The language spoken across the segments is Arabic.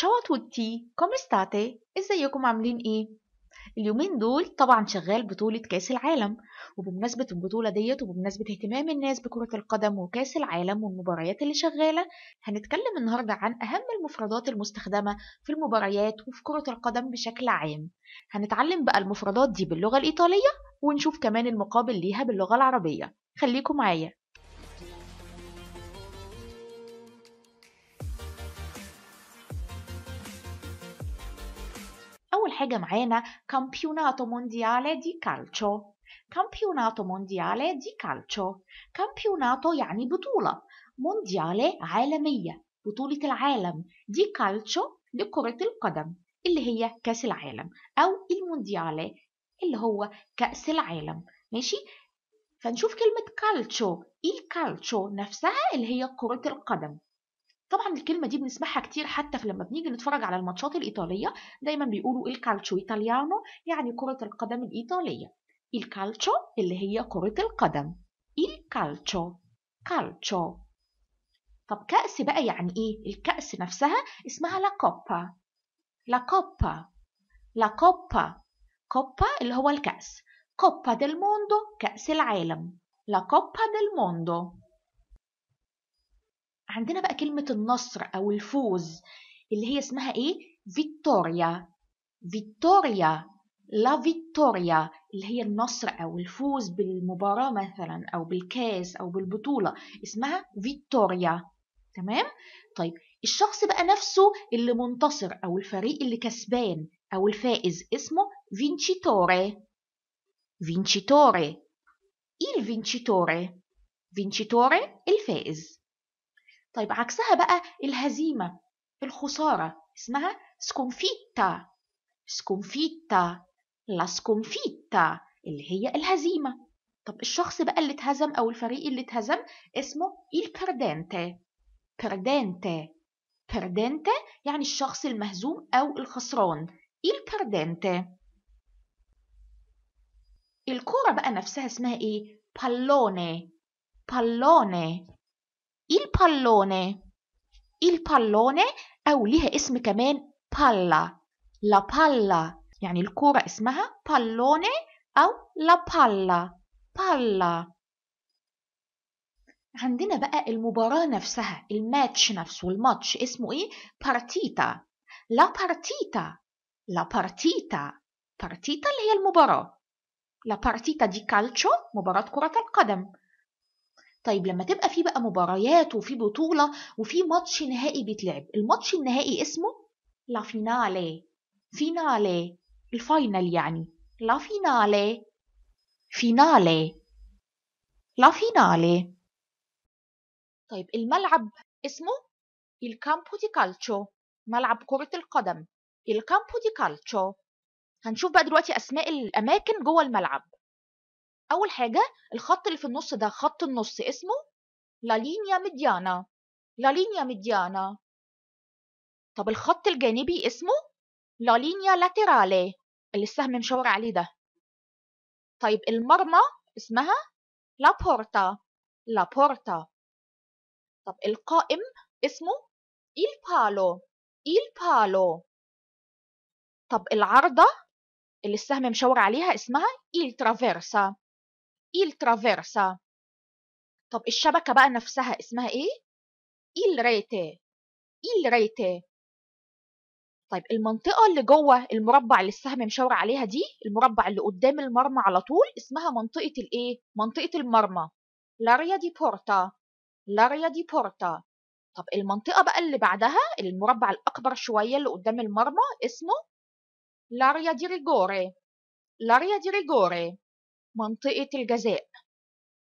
Ciao a tutti, come state? ازيكم عاملين ايه؟ اليومين دول طبعا شغال بطولة كأس العالم وبمناسبة البطولة ديت وبمناسبة اهتمام الناس بكرة القدم وكأس العالم والمباريات اللي شغالة هنتكلم النهاردة عن أهم المفردات المستخدمة في المباريات وفي كرة القدم بشكل عام هنتعلم بقى المفردات دي باللغة الإيطالية ونشوف كمان المقابل ليها باللغة العربية خليكم معايا أول حاجة معانا كامبيوناتو مونديالي دي كالتشو كامبيوناتو مونديالي دي كالتشو كامبيوناتو يعني بطولة مونديالي عالمية بطولة العالم دي كالتشو لكرة القدم اللي هي كأس العالم أو المونديالي اللي هو كأس العالم ماشي فنشوف كلمة كالتشو الكالتشو نفسها اللي هي كرة القدم طبعا الكلمه دي بنسمعها كتير حتى في لما بنيجي نتفرج على الماتشات الايطاليه دايما بيقولوا الكالتشو ايطاليانو يعني كره القدم الايطاليه الكالتشو اللي هي كره القدم الكالتشو كالتشو طب كأس بقى يعني ايه الكأس نفسها اسمها لا كوبا لا كوبا لا كوبا كوبا اللي هو الكأس كوبا ديل موندو كأس العالم لا كوبا ديل موندو عندنا بقى كلمة النصر أو الفوز اللي هي اسمها إيه؟ فيكتوريا فيكتوريا لا فيكتوريا اللي هي النصر أو الفوز بالمباراة مثلا أو بالكاس أو بالبطولة اسمها فيكتوريا تمام؟ طيب الشخص بقى نفسه اللي منتصر أو الفريق اللي كسبان أو الفائز اسمه فينشيتوري فينشيتوري إيه الفينشيتوري؟ فينشيتوري الفائز طيب عكسها بقى الهزيمة الخسارة اسمها سكونفيتا سكونفيتا لا سكونفيتا اللي هي الهزيمة طب الشخص بقى اللي اتهزم أو الفريق اللي اتهزم اسمه perdente بردنتي بردنتي يعني الشخص المهزوم أو الخسران perdente الكرة بقى نفسها اسمها ايه؟ بالوني بالوني il pallone il pallone أو ليها اسم كمان palla la palla يعني الكورة اسمها pallone أو la palla palla عندنا بقى المباراة نفسها الماتش نفسه الماتش اسمه ايه بارتيتا لا بارتيتا لا بارتيتا بارتيتا اللي هي المباراة لا بارتيتا دي كالتشو مباراة كرة القدم طيب لما تبقى في بقى مباريات وفي بطولة وفي ماتش نهائي بيتلعب الماتش النهائي اسمه لا فينالي فينالي الفاينل يعني لا فينالي فينالي لا فينالي طيب الملعب اسمه الكامبو دي كالتشو ملعب كرة القدم الكامبو دي كالتشو هنشوف بقى دلوقتي أسماء الأماكن جوه الملعب اول حاجه الخط اللي في النص ده خط النص اسمه لا لينيا ميديانا لا لينيا ميديانا طب الخط الجانبي اسمه لا لينيا لاتيرالي اللي السهم مشاور عليه ده طيب المرمى اسمها لا بورتا لا بورتا طب القائم اسمه إيل بالو إيل بالو طب العرضة اللي السهم مشاور عليها اسمها إيل traversa il traversa طب الشبكة بقى نفسها اسمها ايه؟ il rete il rete طيب المنطقة اللي جوه المربع اللي السهم مشاور عليها دي المربع اللي قدام المرمى على طول اسمها منطقة الايه؟ منطقة المرمى لاريا دي بورتا لاريا دي بورتا طب المنطقة بقى اللي بعدها المربع الأكبر شوية اللي قدام المرمى اسمه لاريا دي ريجوري لاريا دي ريجوري منطقه الجزاء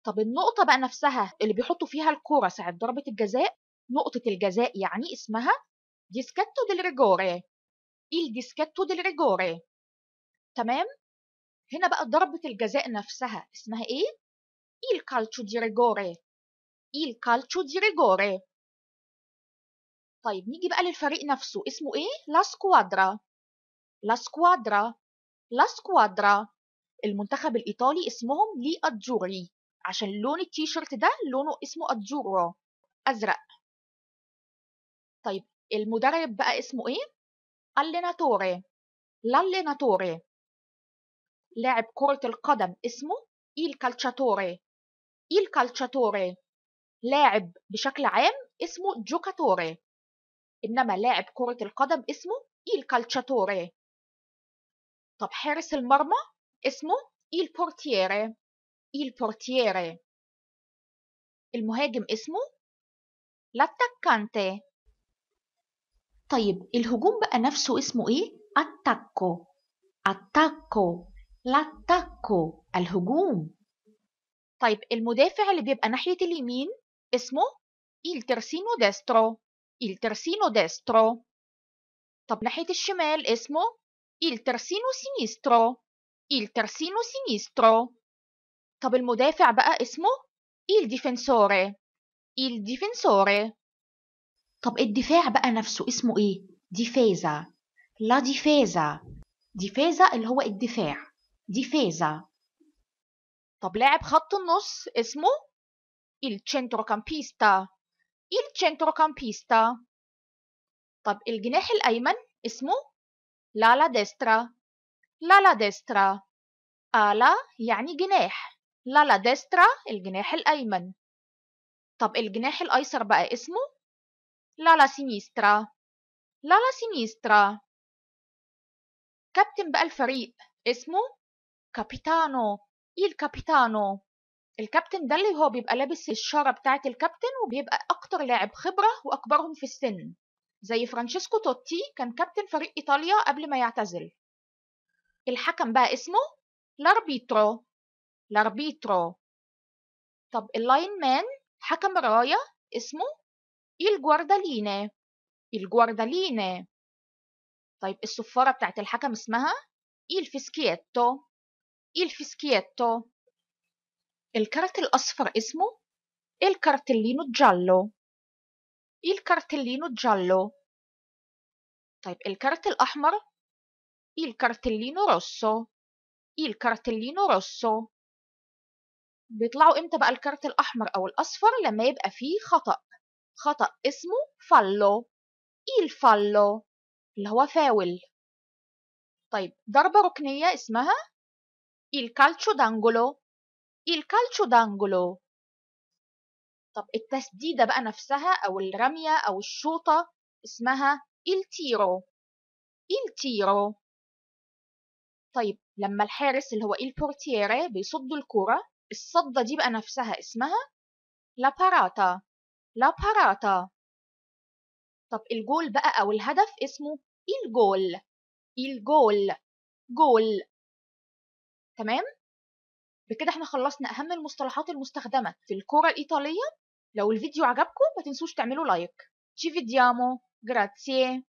طب النقطه بقى نفسها اللي بيحطوا فيها الكرة ساعه ضربه الجزاء نقطه الجزاء يعني اسمها ديسكاتو ديل ريجوري إيه ديسكاتو del ريجوري تمام هنا بقى ضربة الجزاء نفسها اسمها ايه إيه الكالتشو دي ريجوري إيه الكالتشو دي ريجوري طيب نيجي بقى للفريق نفسه اسمه ايه لا سكوادرا لا سكوادرا لا سكوادرا المنتخب الايطالي اسمهم لي ادجوري عشان لون التيشيرت ده لونه اسمه ادجورا ازرق طيب المدرب بقى اسمه ايه الليناتوري لاليناتوري لاعب كرة القدم اسمه إيل كالتشاتوري إيل كالتشاتوري لاعب بشكل عام اسمه جوكاتوري إنما لاعب كرة القدم اسمه إيل كالتشاتوري طب حارس المرمى اسمه il portiere il portiere المهاجم اسمه l'attaccante طيب الهجوم بقى نفسه اسمه ايه attacco attacco l'attacco الهجوم طيب المدافع اللي بيبقى ناحية اليمين اسمه il terzino destro il terzino destro طب ناحية الشمال اسمه il terzino sinistro il terzino sinistro طب المدافع بقى اسمه il difensore il difensore طب الدفاع بقى نفسه اسمه ايه ديفيزا لا ديفيزا ديفيزا اللي هو الدفاع ديفيزا طب لاعب خط النص اسمه il centrocampista il centrocampista طب الجناح الايمن اسمه لا لا ديسترا لالا ديسترا آلا آه، يعني جناح لالا ديسترا الجناح الأيمن طب الجناح الأيسر بقى اسمه لالا سينيسترا لالا سينيسترا كابتن بقى الفريق اسمه كابيتانو إيه الكابيتانو الكابتن ده اللي هو بيبقى لابس الشارة بتاعة الكابتن وبيبقى أكتر لاعب خبرة وأكبرهم في السن زي فرانشيسكو توتي كان كابتن فريق إيطاليا قبل ما يعتزل الحكم بقى اسمه لاربيترو لاربيترو طب اللاين مان حكم راية اسمه الجواردالينا الجواردالينا طيب الصفارة بتاعت الحكم اسمها الفسكيتو الفيسكياتو الكارت الأصفر اسمه الكارتلينو جالو الكارتلينو جالو طيب الكارت الأحمر il cartellino rosso il cartellino rosso بيطلعوا امتى بقى الكارت الاحمر او الاصفر لما يبقى فيه خطا خطا اسمه فالو il إيه fallo اللي هو فاول طيب ضربة ركنية اسمها il calcio d'angolo il calcio d'angolo طب التسديدة بقى نفسها أو الرمية أو الشوطة اسمها il tiro il tiro طيب لما الحارس اللي هو البورتييري بيصد الكرة الصدة دي بقى نفسها اسمها لا باراتا لا باراتا طب الجول بقى أو الهدف اسمه الجول الجول جول تمام بكده احنا خلصنا أهم المصطلحات المستخدمة في الكرة الإيطالية لو الفيديو عجبكم ما تنسوش تعملوا لايك ci فيديامو جراتسيه